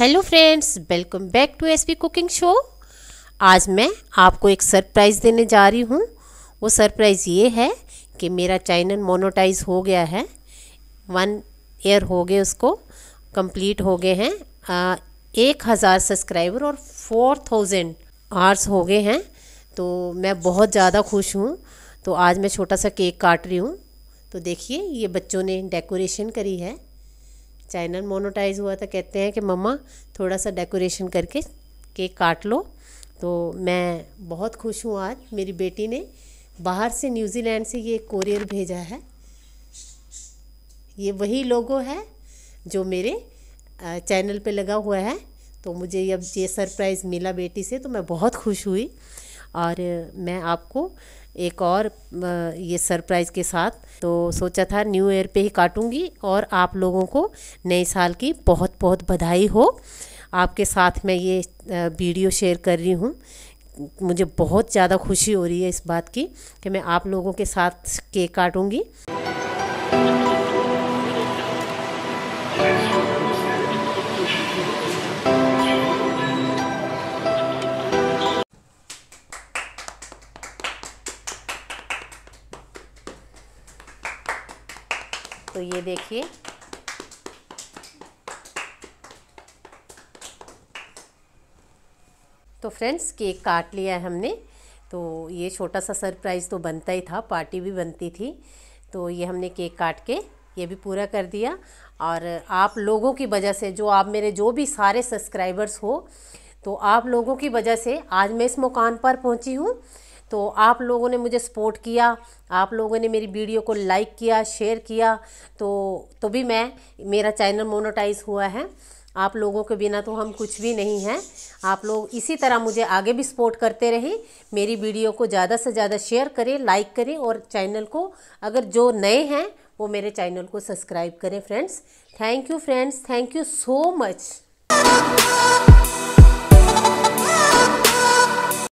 hello friends welcome back to SP cooking show आज मैं आपको एक सरप्राइज़ देने जा रही हूँ वो सरप्राइज़ ये है कि मेरा चैनल मोनोटाइज हो गया है वन ईयर हो गए उसको कंप्लीट हो गए हैं एक हज़ार सब्सक्राइबर और फोर थाउजेंड आर्स हो गए हैं तो मैं बहुत ज़्यादा खुश हूँ तो आज मैं छोटा सा केक काट रही हूँ तो देखिए ये बच्चों ने डेकोरेशन करी है चैनल मोनोटाइज हुआ था कहते हैं कि मम्मा थोड़ा सा डेकोरेशन करके केक काट लो तो मैं बहुत खुश हूँ आज मेरी बेटी ने बाहर से न्यूज़ीलैंड से ये कोरियर भेजा है ये वही लोगो है जो मेरे चैनल पे लगा हुआ है तो मुझे अब ये सरप्राइज़ मिला बेटी से तो मैं बहुत खुश हुई और मैं आपको एक और ये सरप्राइज़ के साथ तो सोचा था न्यू ईयर पे ही काटूंगी और आप लोगों को नए साल की बहुत बहुत बधाई हो आपके साथ मैं ये वीडियो शेयर कर रही हूँ मुझे बहुत ज़्यादा खुशी हो रही है इस बात की कि मैं आप लोगों के साथ केक काटूंगी तो ये देखिए तो फ्रेंड्स केक काट लिया है हमने तो ये छोटा सा सरप्राइज़ तो बनता ही था पार्टी भी बनती थी तो ये हमने केक काट के ये भी पूरा कर दिया और आप लोगों की वजह से जो आप मेरे जो भी सारे सब्सक्राइबर्स हो तो आप लोगों की वजह से आज मैं इस मुकाम पर पहुंची हूँ तो आप लोगों ने मुझे सपोर्ट किया आप लोगों ने मेरी वीडियो को लाइक किया शेयर किया तो तो भी मैं मेरा चैनल मोनोटाइज हुआ है आप लोगों के बिना तो हम कुछ भी नहीं हैं आप लोग इसी तरह मुझे आगे भी सपोर्ट करते रहें मेरी वीडियो को ज़्यादा से ज़्यादा शेयर करें लाइक करें और चैनल को अगर जो नए हैं वो मेरे चैनल को सब्सक्राइब करें friends thank you friends thank you so much